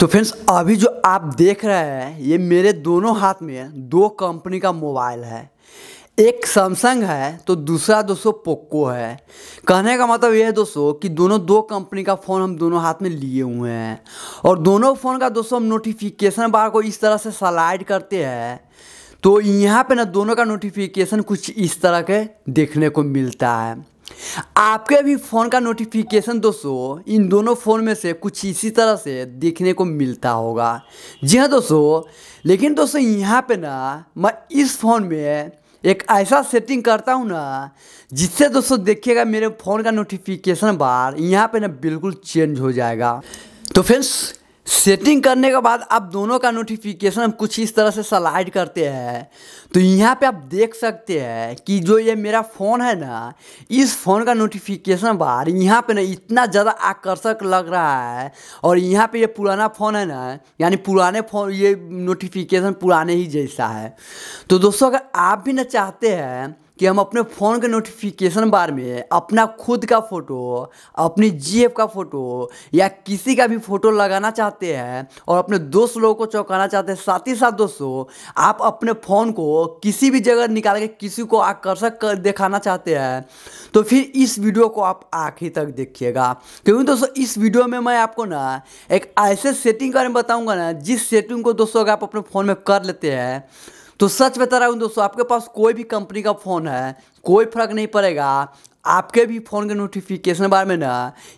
तो फ्रेंड्स अभी जो आप देख रहे हैं ये मेरे दोनों हाथ में दो कंपनी का मोबाइल है एक सैमसंग है तो दूसरा दोस्तों पोको है कहने का मतलब यह है दोस्तों कि दोनों दो कंपनी का फ़ोन हम दोनों हाथ में लिए हुए हैं और दोनों फ़ोन का दोस्तों हम नोटिफिकेशन बार को इस तरह से सलाइड करते हैं तो यहाँ पे ना दोनों का नोटिफिकेशन कुछ इस तरह के देखने को मिलता है आपके भी फ़ोन का नोटिफिकेशन दोस्तों इन दोनों फ़ोन में से कुछ इसी तरह से देखने को मिलता होगा जी हाँ दोस्तों लेकिन दोस्तों यहाँ पे ना मैं इस फ़ोन में एक ऐसा सेटिंग करता हूँ ना जिससे दोस्तों देखिएगा मेरे फ़ोन का नोटिफिकेशन बार यहाँ पे ना बिल्कुल चेंज हो जाएगा तो फ्रेंड्स सेटिंग करने के बाद आप दोनों का नोटिफिकेशन हम कुछ इस तरह से स्लाइड करते हैं तो यहाँ पे आप देख सकते हैं कि जो ये मेरा फ़ोन है ना इस फ़ोन का नोटिफिकेशन बार यहाँ पे ना इतना ज़्यादा आकर्षक लग रहा है और यहाँ पे ये पुराना फ़ोन है ना यानी पुराने फ़ोन ये नोटिफिकेशन पुराने ही जैसा है तो दोस्तों अगर आप भी ना चाहते हैं कि हम अपने फ़ोन के नोटिफिकेशन बार में अपना खुद का फ़ोटो अपनी जी का फ़ोटो या किसी का भी फ़ोटो लगाना चाहते हैं और अपने दोस्त लोगों को चौंकाना चाहते हैं साथ ही साथ दोस्तों आप अपने फ़ोन को किसी भी जगह निकाल के किसी को आकर्षक कर दिखाना चाहते हैं तो फिर इस वीडियो को आप आखिर तक देखिएगा क्योंकि दोस्तों इस वीडियो में मैं आपको ना एक ऐसे सेटिंग के बारे में बताऊँगा ना जिस सेटिंग को दोस्तों अगर आप अपने फ़ोन में कर लेते हैं तो सच बता रहा हूँ दोस्तों आपके पास कोई भी कंपनी का फ़ोन है कोई फर्क नहीं पड़ेगा आपके भी फ़ोन के नोटिफिकेशन बार में ना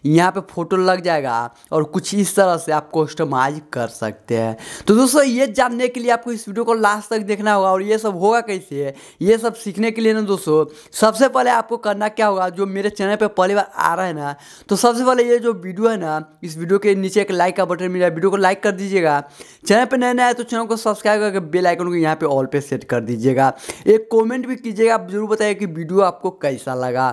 यहाँ पे फ़ोटो लग जाएगा और कुछ इस तरह से आप कस्टमाइज कर सकते हैं तो दोस्तों ये जानने के लिए आपको इस वीडियो को लास्ट तक देखना होगा और ये सब होगा कैसे ये सब सीखने के लिए ना दोस्तों सबसे पहले आपको करना क्या होगा जो मेरे चैनल पर पहली बार आ रहा है ना तो सबसे पहले ये जो वीडियो है ना इस वीडियो के नीचे एक लाइक का बटन मिल वीडियो को लाइक कर दीजिएगा चैनल पर नया नया है तो चैनल को सब्सक्राइब करके बेल आइकन को यहाँ पे ऑल पे सेट कर दीजिएगा एक कमेंट भी कीजिएगा आप जरूर बताइए कि वीडियो आपको कैसा लगा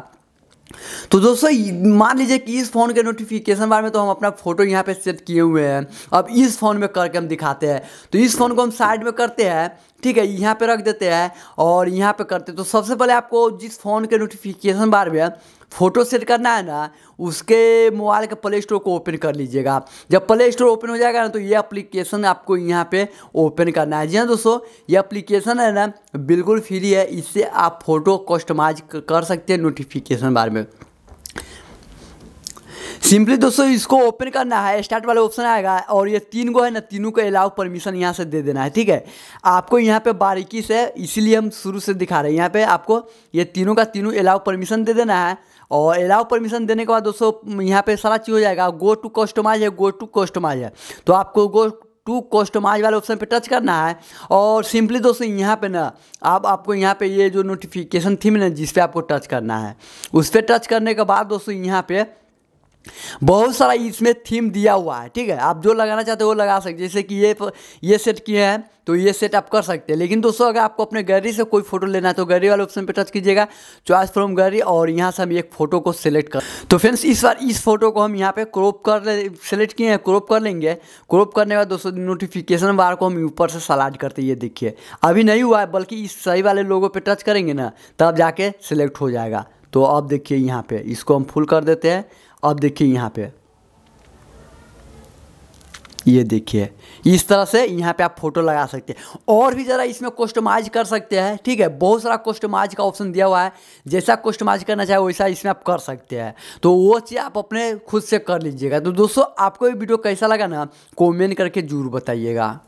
तो दोस्तों मान लीजिए कि इस फ़ोन के नोटिफिकेशन बार में तो हम अपना फ़ोटो यहाँ पे सेट किए हुए हैं अब इस फ़ोन में करके हम दिखाते हैं तो इस फ़ोन को हम साइड में करते हैं ठीक है यहाँ पे रख देते हैं और यहाँ पे करते तो सबसे पहले आपको जिस फ़ोन के नोटिफिकेशन बार में फ़ोटो सेट करना है ना उसके मोबाइल के प्ले स्टोर को ओपन कर लीजिएगा जब प्ले स्टोर ओपन हो जाएगा ना तो ये एप्लीकेशन आपको यहाँ पे ओपन करना है जी हाँ दोस्तों ये एप्लीकेशन है ना बिल्कुल फ्री है इससे आप फ़ोटो कस्टमाइज कर सकते हैं नोटिफिकेशन बार में सिंपली दोस्तों इसको ओपन करना है स्टार्ट वाला ऑप्शन आएगा और ये तीन गो है ना तीनों को अलाउ परमिशन यहाँ से दे देना है ठीक है आपको यहाँ पे बारीकी से इसीलिए हम शुरू से दिखा रहे हैं यहाँ पे आपको ये तीनों का तीनों अलाउ परमिशन दे देना है और अलाउ परमिशन देने के बाद दोस्तों यहाँ पे सारा चीज़ हो जाएगा गो टू कस्टमाइज है गो टू कस्टमाइज है तो आपको गो टू कस्टमाइज वाले ऑप्शन पे टच करना है और सिंपली दोस्तों यहाँ पे ना आप आपको यहाँ पे ये जो नोटिफिकेशन थी ना जिस पर आपको टच करना है उस पर टच करने के बाद दोस्तों यहाँ पे बहुत सारा इसमें थीम दिया हुआ है ठीक है आप जो लगाना चाहते हो वो लगा सकते जैसे कि ये ये सेट किए हैं तो ये सेट आप कर सकते हैं लेकिन दोस्तों अगर आपको अपने गैलरी से कोई फोटो लेना है तो गैलरी वाले ऑप्शन पे टच कीजिएगा चॉइस फ्रॉम गैलरी और यहाँ से हम एक फोटो को सिलेक्ट कर तो फ्रेंड्स इस बार इस फोटो को हम यहाँ पे क्रॉप कर ले सेलेक्ट किए हैं क्रॉप कर लेंगे क्रॉप करने के बाद दोस्तों नोटिफिकेशन बार को हम ऊपर से सलाड करते ये देखिए अभी नहीं हुआ है बल्कि इस सही वाले लोगों पर टच करेंगे ना तब जाके सेलेक्ट हो जाएगा तो अब देखिए यहाँ पे इसको हम फुल कर देते हैं अब देखिए यहाँ पे ये देखिए इस तरह से यहाँ पे आप फोटो लगा सकते हैं और भी ज़रा इसमें कस्टमाइज कर सकते हैं ठीक है बहुत सारा कस्टमाइज का ऑप्शन दिया हुआ है जैसा कस्टमाइज करना चाहे वैसा इसमें आप कर सकते हैं तो वो चीज़ आप अपने खुद से कर लीजिएगा तो दोस्तों आपको ये वीडियो कैसा लगा ना कमेंट करके जरूर बताइएगा